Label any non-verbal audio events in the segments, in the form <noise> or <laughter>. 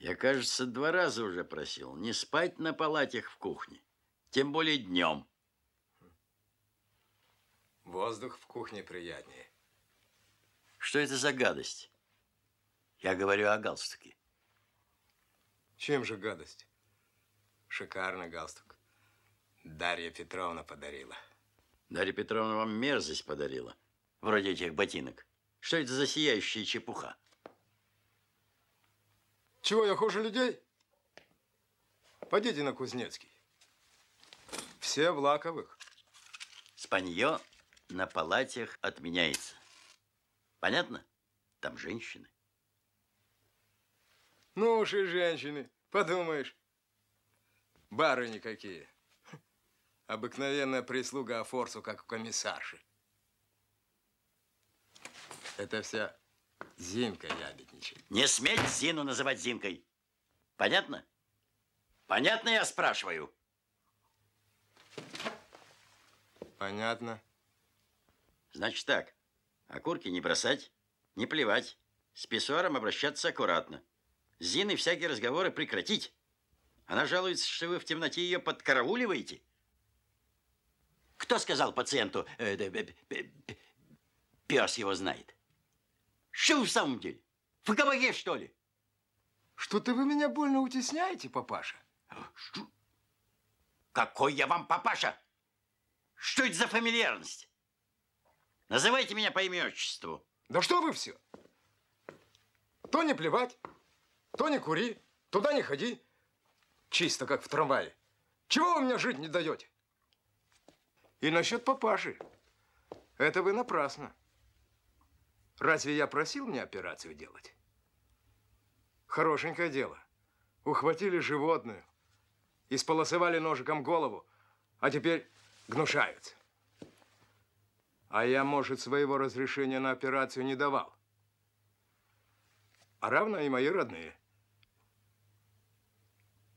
Я, кажется, два раза уже просил не спать на палатях в кухне, тем более днем. Воздух в кухне приятнее. Что это за гадость? Я говорю о галстуке. Чем же гадость? Шикарный галстук. Дарья Петровна подарила. Дарья Петровна вам мерзость подарила. Вроде этих ботинок. Что это за сияющая чепуха? Чего, я хуже людей? Пойдите на Кузнецкий. Все в лаковых. Спанье на палатях отменяется. Понятно? Там женщины. Ну уж и женщины, подумаешь. Бары никакие. Обыкновенная прислуга Афорсу, как у комиссарши. Это вся Зинка ябедничает. Не сметь Зину называть Зинкой. Понятно? Понятно, я спрашиваю. Понятно. Значит так, окурки не бросать, не плевать, с писсуаром обращаться аккуратно. С Зиной всякие разговоры прекратить. Она жалуется, что вы в темноте ее подкарауливаете. Кто сказал пациенту, э, э, э, пес его знает? Что вы в самом деле? В кабаке, что ли? Что-то вы меня больно утесняете, папаша. Что? Какой я вам папаша? Что это за фамильярность? Называйте меня по имени отчеству. Да что вы все? То не плевать, то не кури, туда не ходи. Чисто как в трамвае. Чего вы мне жить не даете? И насчет папаши. Это вы напрасно. Разве я просил мне операцию делать? Хорошенькое дело. Ухватили животную, исполосовали ножиком голову, а теперь гнушаются. А я, может, своего разрешения на операцию не давал. А равно и мои родные.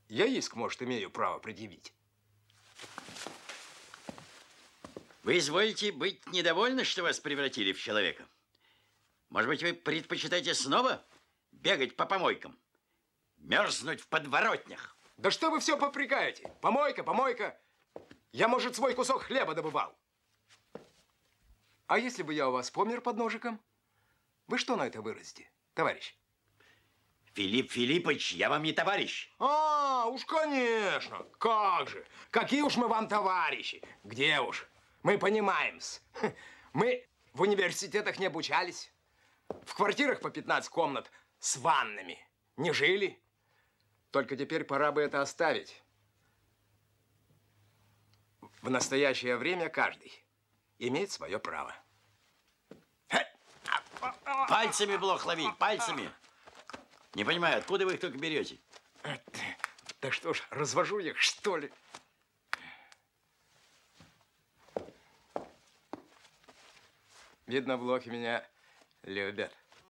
Я иск, может, имею право предъявить. Вы извольте быть недовольны, что вас превратили в человека? Может быть, вы предпочитаете снова бегать по помойкам? Мерзнуть в подворотнях? Да что вы все попрекаете? Помойка, помойка. Я, может, свой кусок хлеба добывал. А если бы я у вас помер под ножиком, вы что на это выразите, товарищ? Филипп Филиппович, я вам не товарищ. А, уж конечно. Как же. Какие уж мы вам товарищи. Где уж. Мы понимаем-с. <laughs> Мы в университетах не обучались. В квартирах по 15 комнат с ваннами. Не жили? Только теперь пора бы это оставить. В настоящее время каждый имеет свое право. Пальцами блох ловить, пальцами. Не понимаю, откуда вы их только берете? Да что ж, развожу их, что ли? Видно, блохи меня любят.